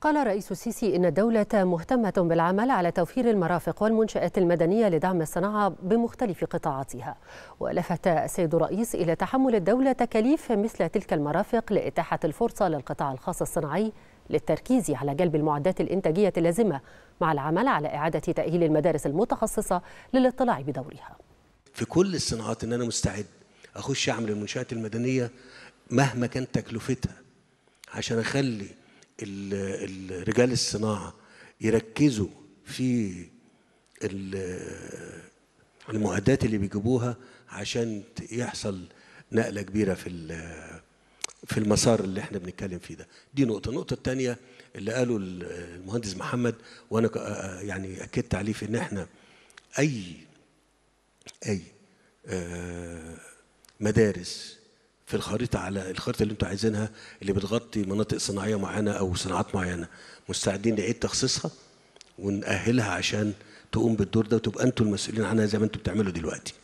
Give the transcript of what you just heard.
قال رئيس السيسي إن الدولة مهتمة بالعمل على توفير المرافق والمنشآت المدنية لدعم الصناعة بمختلف قطاعاتها ولفت السيد الرئيس إلى تحمل الدولة تكاليف مثل تلك المرافق لإتاحة الفرصة للقطاع الخاص الصناعي للتركيز على جلب المعدات الإنتاجية اللازمة مع العمل على إعادة تأهيل المدارس المتخصصة للاطلاع بدورها في كل الصناعات إن أنا مستعد أخش أعمل المنشآت المدنية مهما كانت تكلفتها عشان أخلي رجال الصناعه يركزوا في المعدات اللي بيجيبوها عشان يحصل نقله كبيره في في المسار اللي احنا بنتكلم فيه ده دي نقطه النقطه الثانيه اللي قاله المهندس محمد وانا يعني اكدت عليه في ان احنا اي اي آه، مدارس في الخريطه على الخريطه اللي انتوا عايزينها اللي بتغطي مناطق صناعيه معينه او صناعات معينه مستعدين نعيد تخصيصها ونأهلها عشان تقوم بالدور ده وتبقى انتوا المسؤولين عنها زي ما انتوا بتعملوا دلوقتي